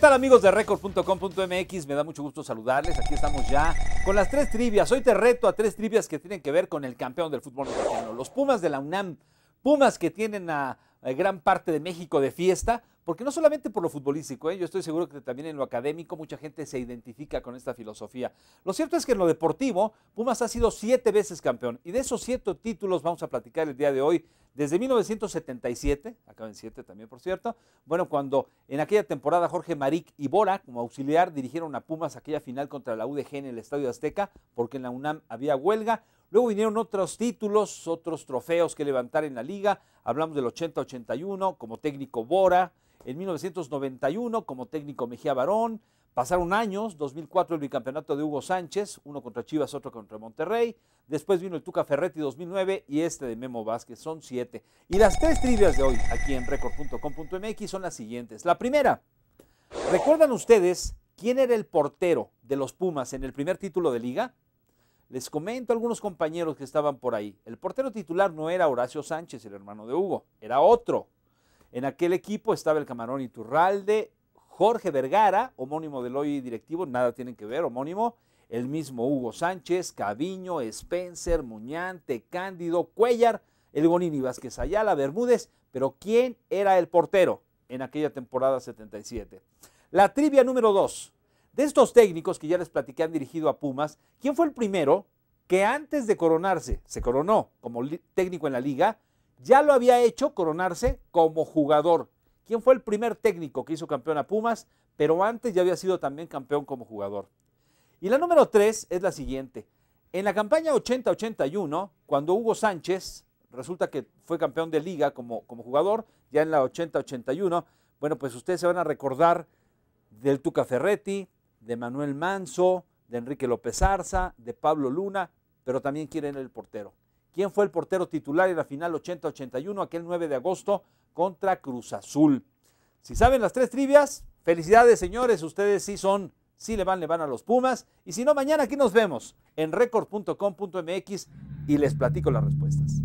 tal amigos de record.com.mx? Me da mucho gusto saludarles. Aquí estamos ya con las tres trivias. Hoy te reto a tres trivias que tienen que ver con el campeón del fútbol mexicano. Los Pumas de la UNAM. Pumas que tienen a gran parte de México de fiesta. Porque no solamente por lo futbolístico, ¿eh? yo estoy seguro que también en lo académico mucha gente se identifica con esta filosofía. Lo cierto es que en lo deportivo, Pumas ha sido siete veces campeón. Y de esos siete títulos vamos a platicar el día de hoy. Desde 1977, acá en también por cierto, bueno, cuando en aquella temporada Jorge Maric y Bora como auxiliar dirigieron a Pumas aquella final contra la UDG en el Estadio Azteca, porque en la UNAM había huelga. Luego vinieron otros títulos, otros trofeos que levantar en la liga. Hablamos del 80-81 como técnico Bora, en 1991 como técnico Mejía Barón. Pasaron años, 2004 el bicampeonato de Hugo Sánchez, uno contra Chivas, otro contra Monterrey. Después vino el Tuca Ferretti 2009 y este de Memo Vázquez, son siete. Y las tres trivias de hoy aquí en record.com.mx son las siguientes. La primera, ¿recuerdan ustedes quién era el portero de los Pumas en el primer título de liga? Les comento algunos compañeros que estaban por ahí. El portero titular no era Horacio Sánchez, el hermano de Hugo, era otro, en aquel equipo estaba el Camarón Iturralde, Jorge Vergara, homónimo del hoy directivo, nada tienen que ver, homónimo, el mismo Hugo Sánchez, Caviño, Spencer, Muñante, Cándido, Cuellar, el Bonini, Vázquez Ayala, Bermúdez, pero ¿quién era el portero en aquella temporada 77? La trivia número dos, De estos técnicos que ya les platiqué han dirigido a Pumas, ¿quién fue el primero que antes de coronarse, se coronó como técnico en la liga, ya lo había hecho coronarse como jugador. ¿Quién fue el primer técnico que hizo campeón a Pumas? Pero antes ya había sido también campeón como jugador. Y la número tres es la siguiente. En la campaña 80-81, cuando Hugo Sánchez resulta que fue campeón de liga como, como jugador, ya en la 80-81, bueno, pues ustedes se van a recordar del Tuca Ferretti, de Manuel Manso, de Enrique López Arza, de Pablo Luna, pero también quieren el portero. ¿Quién fue el portero titular en la final 80-81 aquel 9 de agosto contra Cruz Azul. Si saben las tres trivias, felicidades señores, ustedes sí son, sí le van, le van a los Pumas. Y si no, mañana aquí nos vemos en record.com.mx y les platico las respuestas.